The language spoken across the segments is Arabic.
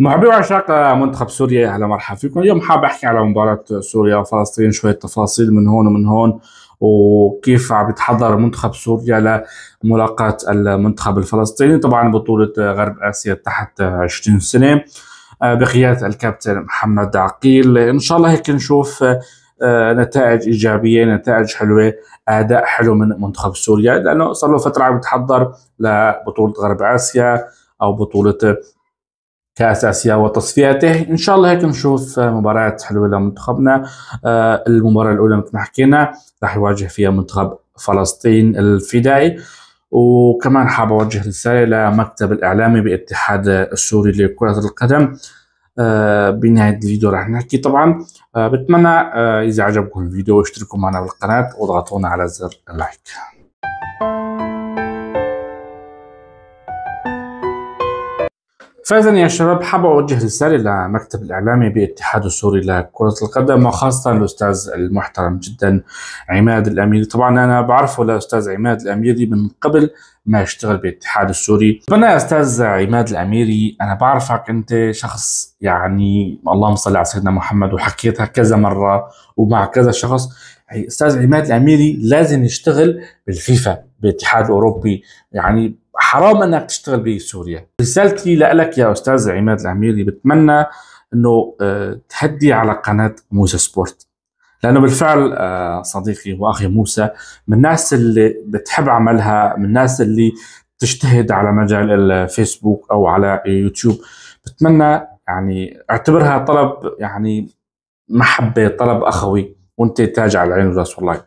محبي وعشاق منتخب سوريا اهلا مرحبا فيكم اليوم حاب احكي على مباراه سوريا وفلسطين شويه تفاصيل من هون ومن هون وكيف عم يتحضر منتخب سوريا لملاقاه المنتخب الفلسطيني طبعا بطوله غرب اسيا تحت 20 سنه آه، بقياده الكابتن محمد عقيل ان شاء الله هيك نشوف آه، نتائج ايجابيه نتائج حلوه اداء حلو من منتخب سوريا لانه صار له فتره عم يتحضر لبطوله غرب اسيا او بطوله كاس اسيا وتصفياته إن شاء الله هيك نشوف آه، مباريات حلوة لمنتخبنا آه، المباراة الأولى مثل ما حكينا راح يواجه فيها منتخب فلسطين الفدائي وكمان حاب أوجه رسالة لمكتب الإعلامي باتحاد السوري لكرة القدم آه، بنهاية الفيديو راح نحكي طبعا بتمنى إذا عجبكم الفيديو اشتركوا معنا بالقناة واضغطونا على زر اللايك فاذا يا شباب حاب اوجه رساله لمكتب الاعلامي باتحاد السوري لكره القدم وخاصه الاستاذ المحترم جدا عماد الاميري طبعا انا بعرفه لاستاذ عماد الاميري من قبل ما يشتغل بالاتحاد السوري بنا استاذ عماد الاميري انا بعرفك انت شخص يعني اللهم صل على سيدنا محمد وحكيتها كذا مره ومع كذا شخص استاذ عماد الاميري لازم يشتغل بالفيفا بالاتحاد الاوروبي يعني حرام انك تشتغل بسوريا رسالتي لك يا استاذ عماد العميري بتمنى انه آه، تهدي على قناه موسى سبورت لانه بالفعل آه، صديقي واخي موسى من الناس اللي بتحب عملها من الناس اللي تجتهد على مجال الفيسبوك او على يوتيوب بتمنى يعني اعتبرها طلب يعني محبه طلب اخوي وانت تاج على العين والراس والله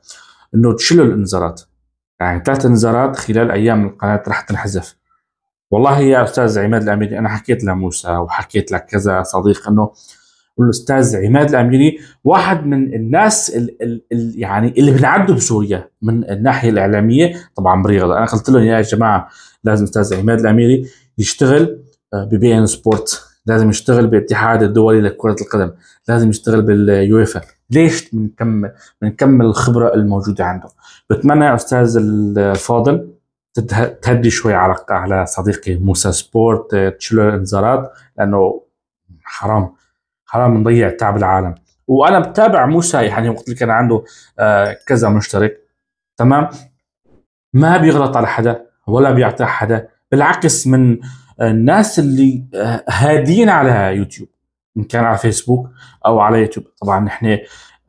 انه تشيلوا الانذارات يعني ثلاث انذارات خلال ايام القناه راح تنحذف والله يا استاذ عماد الاميري انا حكيت لموسى وحكيت لك كذا صديق انه الاستاذ عماد الاميري واحد من الناس الـ الـ الـ يعني اللي بنعده بسوريا من الناحيه الاعلاميه طبعا بريغل انا قلت لهم يا جماعه لازم استاذ عماد الاميري يشتغل آه، ببي ان سبورت لازم يشتغل باتحاد الدولي لكره القدم لازم يشتغل باليويفا ليش بنكمل بنكمل الخبره الموجوده عنده بتمنى يا استاذ الفاضل تهدي شوي على على صديقي موسى سبورت آه، تشيلوا الانذارات لانه حرام حرام نضيع تعب العالم وانا بتابع موسى يعني وقت اللي كان عنده آه، كذا مشترك تمام ما بيغلط على حدا ولا بيعطي حدا بالعكس من الناس اللي آه، هادين على يوتيوب ان كان على فيسبوك او على يوتيوب طبعا نحن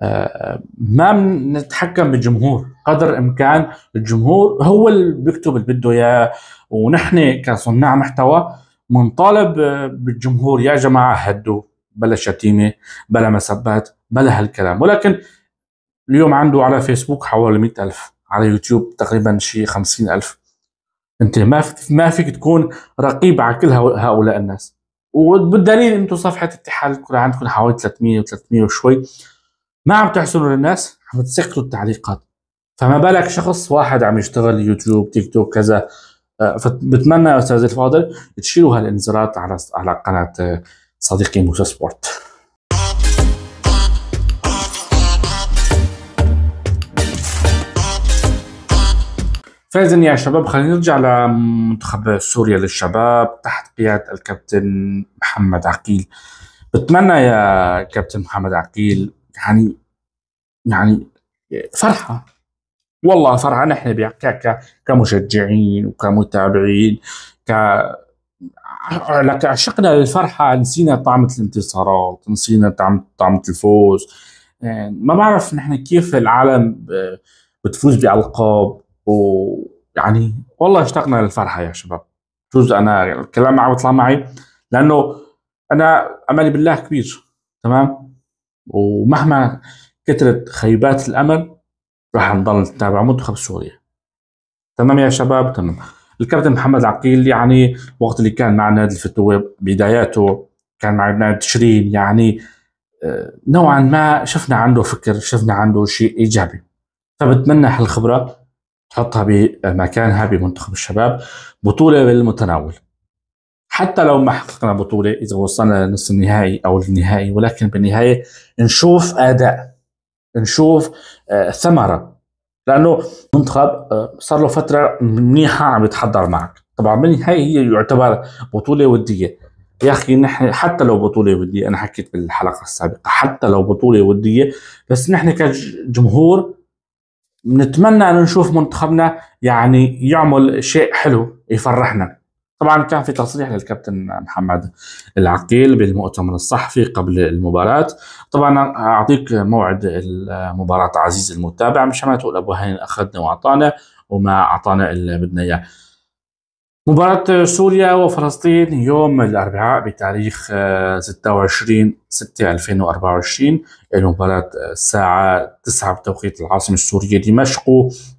آه، ما بنتحكم بالجمهور قدر الامكان الجمهور هو اللي بيكتب اللي بده اياه ونحن كصناع محتوى منطالب آه، بالجمهور يا جماعه هدوا بلا شتيمه بلا مسبات بلا هالكلام ولكن اليوم عنده على فيسبوك حوالي مئة ألف على يوتيوب تقريبا شيء خمسين ألف أنت ما ما فيك تكون رقيب على كل هؤلاء الناس وبالدليل انتم صفحه اتحاد الكره عندكم حوالي 300 و300 وشوي ما عم تحسنوا للناس عم تسكروا التعليقات فما بالك شخص واحد عم يشتغل يوتيوب تيك توك كذا آه، فبتمنى يا استاذ الفاضل تشيلوا هالانذارات على على قناه آه، صديقي موسى سبورت فاذا يا شباب خلينا نرجع لمنتخب سوريا للشباب تحت قيادة الكابتن محمد عقيل بتمنى يا كابتن محمد عقيل يعني يعني فرحة والله فرحة نحن كمشجعين وكمتابعين ك لك عشقنا للفرحة نسينا طعمة الانتصارات نسينا طعمة طعمة الفوز ما بعرف نحن كيف العالم آه، بتفوز بألقاب ويعني والله اشتقنا للفرحه يا شباب جوز انا الكلام ما عم يطلع معي لانه انا املي بالله كبير تمام ومهما كثرت خيبات الامل راح نضل نتابع منتخب سوريا تمام يا شباب تمام الكابتن محمد عقيل يعني وقت اللي كان مع نادي الفتوة بداياته كان مع نادي تشرين يعني آه، نوعا ما شفنا عنده فكر شفنا عنده شيء ايجابي فبتمنى هالخبره حطها بمكانها بمنتخب الشباب بطولة بالمتناول حتى لو ما حققنا بطولة إذا وصلنا لنصف النهائي أو النهائي ولكن بالنهاية نشوف أداء نشوف آه، ثمرة لأنه منتخب آه، صار له فترة منيحة عم يتحضر معك طبعا بالنهاية هي يعتبر بطولة ودية يا أخي نحن حتى لو بطولة ودية أنا حكيت بالحلقة السابقة حتى لو بطولة ودية بس نحن كجمهور نتمنى انه نشوف منتخبنا يعني يعمل شيء حلو يفرحنا طبعا كان في تصريح للكابتن محمد العقيل بالمؤتمر الصحفي قبل المباراة طبعا أعطيك موعد المباراة عزيز المتابع مش تقول أبو هين أخذنا وأعطانا وما أعطانا اللي بدنا إياه مباراة سوريا وفلسطين يوم الأربعاء بتاريخ 26 6 2024 المباراة الساعة 9 بتوقيت العاصمة السورية دمشق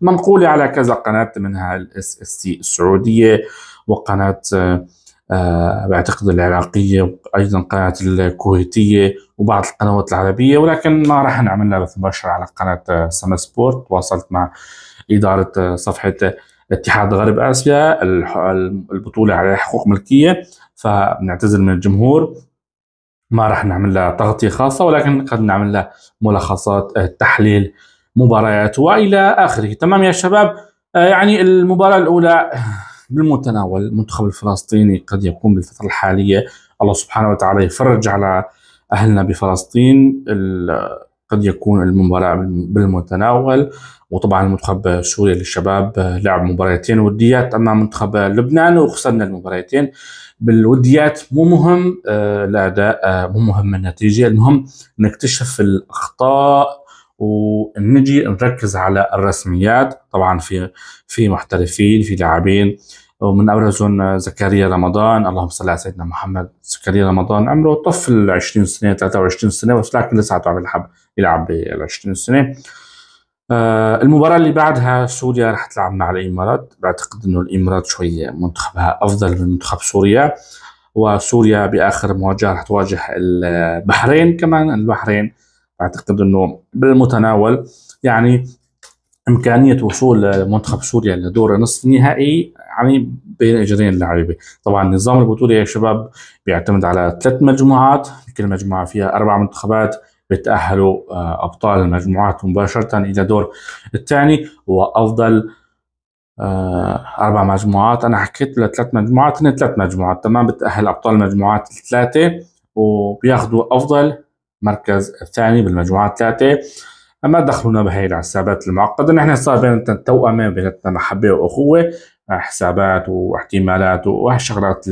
منقولة على كذا قناة منها الاس اس سي السعودية وقناة آه، آه، بعتقد العراقية وأيضا قناة الكويتية وبعض القنوات العربية ولكن ما راح نعملها بث مباشر على قناة آه، سما سبورت تواصلت مع إدارة صفحة اتحاد غرب اسيا البطوله عليها حقوق ملكيه فبنعتذر من الجمهور ما راح نعمل لها تغطيه خاصه ولكن قد نعمل لها ملخصات آه، تحليل مباريات والى اخره تمام يا شباب آه، يعني المباراه الاولى بالمتناول المنتخب الفلسطيني قد يكون بالفتره الحاليه الله سبحانه وتعالى يفرج على اهلنا بفلسطين قد يكون المباراة بالمتناول وطبعا المنتخب السوري للشباب لعب مباراتين وديات امام منتخب لبنان وخسرنا المباراتين بالوديات مو مهم آه، الاداء آه، مو مهم النتيجه المهم نكتشف الاخطاء ونجي نركز على الرسميات طبعا في في محترفين في لاعبين ومن ابرزهم زكريا رمضان اللهم صل على سيدنا محمد زكريا رمضان عمره طفل 20 سنه 23 سنه بس لكن لساته عم يلعب يلعب بال 20 سنه آه، المباراة اللي بعدها سوريا رح تلعب مع الامارات بعتقد انه الامارات شوي منتخبها افضل من منتخب سوريا وسوريا باخر مواجهة رح تواجه البحرين كمان البحرين بعتقد انه بالمتناول يعني امكانيه وصول منتخب سوريا لدور نصف النهائي يعني بين اجرين اللعيبه، طبعا نظام البطوله يا شباب بيعتمد على ثلاث مجموعات، كل مجموعه فيها اربع منتخبات بتأهلوا آه، أبطال المجموعات مباشرة إلى دور الثاني وأفضل آه، أربع مجموعات أنا حكيت لثلاث مجموعات هن ثلاث مجموعات تمام بتأهل أبطال المجموعات الثلاثة وبياخذوا أفضل مركز الثاني بالمجموعات الثلاثة ما دخلونا بهي الحسابات المعقدة نحن صار بيننا توأمة بيناتنا محبة وأخوة حسابات واحتمالات وهالشغلات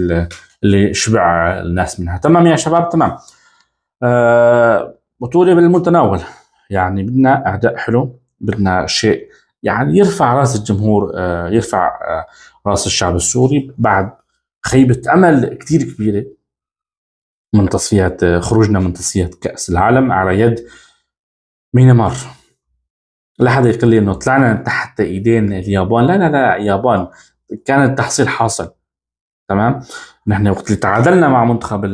اللي شبع الناس منها تمام يا شباب تمام آه بطولة بالمتناول يعني بدنا أداء حلو بدنا شيء يعني يرفع راس الجمهور آه، يرفع آه، راس الشعب السوري بعد خيبة أمل كثير كبيرة من تصفيات آه، خروجنا من تصفيات كأس العالم على يد مينمار لا حدا يقول لي انه طلعنا تحت ايدين اليابان لا لا لا اليابان كان التحصيل حاصل تمام نحن وقت اللي تعادلنا مع منتخب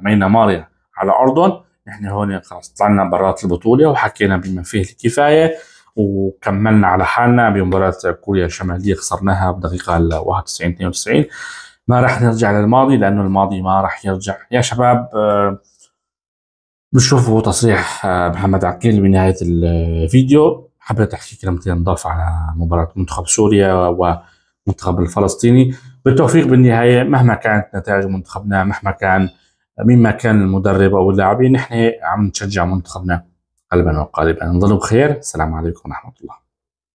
مينمار على ارضهم احنا هون خلص طلعنا برات البطوله وحكينا بما فيه الكفايه وكملنا على حالنا بمباراه كوريا الشماليه خسرناها بدقيقه 91 92 ما راح نرجع للماضي لانه الماضي ما راح يرجع يا شباب آه، بشوفوا تصريح آه، محمد عقيل بنهايه الفيديو حبيت احكي كلمتين ضاف على مباراه منتخب سوريا ومنتخب الفلسطيني بالتوفيق بالنهايه مهما كانت نتائج منتخبنا مهما كان ما كان المدرب او اللاعبين نحن عم نشجع منتخبنا قلبا وقالبا نظلوا بخير السلام عليكم ورحمه الله